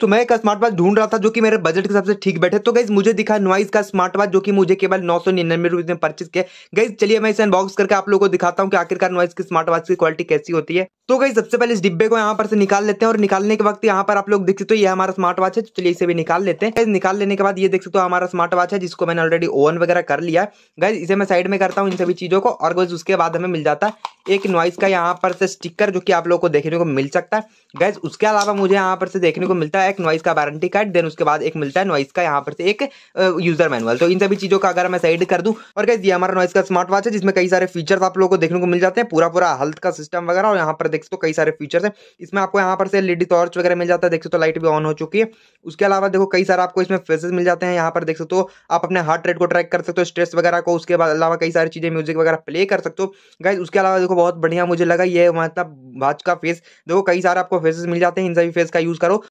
तो मैं एक स्मार्ट वॉच ढूंढ रहा था जो कि मेरे बजट के हिसाब से ठीक बैठे तो गाइज मुझे दिखा नॉइस का स्मार्ट वॉच जो कि मुझे केवल नौ सौ निन्यानवे रुपए में परचेज किया गाइज चलिए मैं इसे अनबॉक्स करके आप लोगों को दिखाता हूँ कि आखिरकार नॉइस की स्मार्ट वॉच की क्वालिटी कैसी होती है तो गई सबसे पहले इस डिब्बे को यहाँ पर से निकाल लेते हैं और निकालने के वक्त यहाँ पर आप लोग देख सकते हो ये हमारा स्मार्ट वॉच है तो चलिए इसे भी निकाल लेते हैं निकाल लेने के बाद ये देख सकते हो हमारा स्मार्ट वॉच है जिसको मैंने ऑलरेडी ओवन वगैरह कर लिया है गैस इसे मैं साइड में करता हूँ इन सभी चीज़ों को और गैस उसके बाद हमें मिल जाता है एक नॉइस का यहाँ पर से स्टिकर जो कि आप लोग को देखने को मिल सकता है गैस उसके अलावा मुझे यहाँ पर से देखने को मिलता है एक नॉइस का वारंटी कार्ड देन उसके बाद एक मिलता है नॉइस का यहाँ पर से एक यूजर मैनुअल तो इन सभी चीज़ों का अगर मैं साइड कर दूँ और गैस ये हमारा नॉइस का स्मार्ट वॉच है जिसमें कई सारे फीचर्स आप लोगों को देखने को मिल जाते हैं पूरा पूरा हेल्थ का सिस्टम वगैरह और यहाँ पर देख सकते हो कई सारे फीचर्स हैं इसमें आपको यहाँ पर से लेडी टॉर्च वगैरह मिल जाता है देख सकते हो लाइट तो भी ऑन हो चुकी है उसके अलावा देखो कई सारे आपको इसमें फेसेस मिल जाते हैं यहाँ पर देख सकते हो तो आप अपने हार्ट रेट को ट्रैक कर सकते हो स्ट्रेस वगैरह को उसके अलावा कई सारी चीज़ें म्यूजिक वगैरह प्ले कर सकते हो गाइज उसके अलावा देखो बहुत बढ़िया मुझे लगा ये मतलब भाज का फेस देखो कई सारे आपको फेसेस मिल जाते हैं इन सभी फेस का यूज़ करो